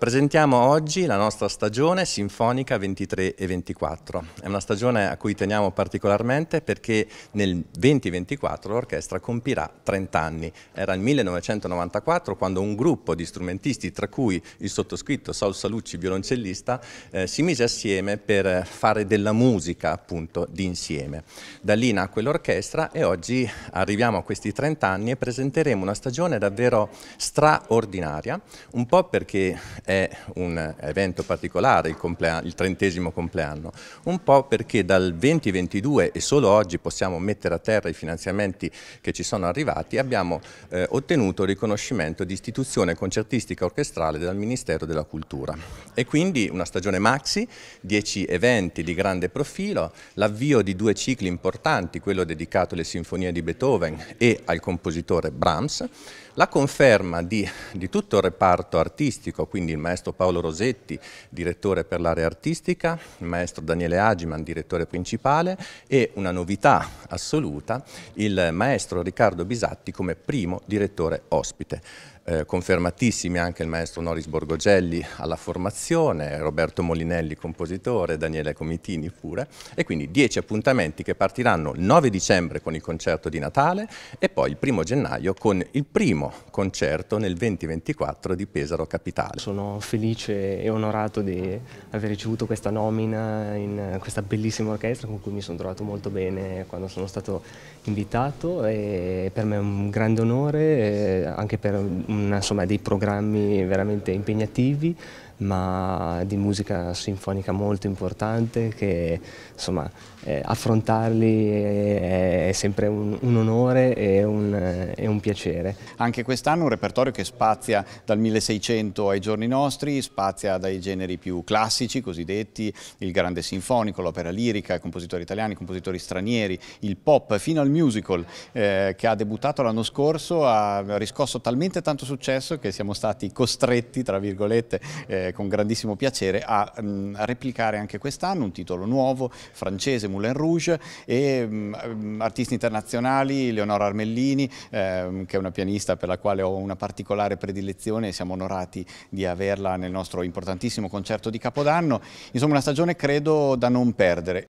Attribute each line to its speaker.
Speaker 1: Presentiamo oggi la nostra stagione sinfonica 23 e 24. È una stagione a cui teniamo particolarmente perché nel 2024 l'orchestra compirà 30 anni. Era il 1994 quando un gruppo di strumentisti, tra cui il sottoscritto Saul Salucci, violoncellista, eh, si mise assieme per fare della musica appunto d'insieme. Da lì nacque l'orchestra e oggi arriviamo a questi 30 anni e presenteremo una stagione davvero straordinaria, un po' perché è un evento particolare, il, il, trentesimo compleanno, un po' perché dal 2022 e solo oggi possiamo mettere a terra i finanziamenti che ci sono arrivati, abbiamo eh, ottenuto il riconoscimento di istituzione concertistica orchestrale dal Ministero della Cultura. E quindi una stagione maxi, dieci eventi di grande profilo, l'avvio di due cicli importanti, quello dedicato alle sinfonie di Beethoven e al compositore Brahms, la conferma di, di tutto il reparto artistico, quindi il maestro Paolo Rosetti, direttore per l'area artistica, il maestro Daniele Agiman, direttore principale e una novità assoluta, il maestro Riccardo Bisatti come primo direttore ospite eh, confermatissimi anche il maestro Noris Borgogelli alla formazione, Roberto Molinelli compositore, Daniele Comitini pure, e quindi dieci appuntamenti che partiranno il 9 dicembre con il concerto di Natale e poi il primo gennaio con il primo concerto nel 2024 di Pesaro Capitale.
Speaker 2: Sono felice e onorato di aver ricevuto questa nomina in questa bellissima orchestra con cui mi sono trovato molto bene quando sono stato invitato e per me è un grande onore eh, anche per un, insomma, dei programmi veramente impegnativi ma di musica sinfonica molto importante che insomma, eh, affrontarli è, sempre un, un onore e un, e un, piacere.
Speaker 3: Anche quest'anno un repertorio che spazia dal 1600 ai giorni nostri, spazia dai generi più classici, cosiddetti, il grande sinfonico, l'opera lirica, i compositori italiani, i compositori stranieri, il pop, fino al musical eh, che ha debuttato l'anno scorso, ha riscosso talmente tanto successo che siamo stati costretti, tra virgolette, eh, con grandissimo piacere a, mh, mm, a replicare anche quest'anno un titolo nuovo, francese, Moulin Rouge, e mh, mm, artisti internazionali, Leonora Armellini, ehm, che è una pianista per la quale ho una particolare predilezione e siamo onorati di averla nel nostro importantissimo concerto di Capodanno. Insomma una stagione credo da non perdere.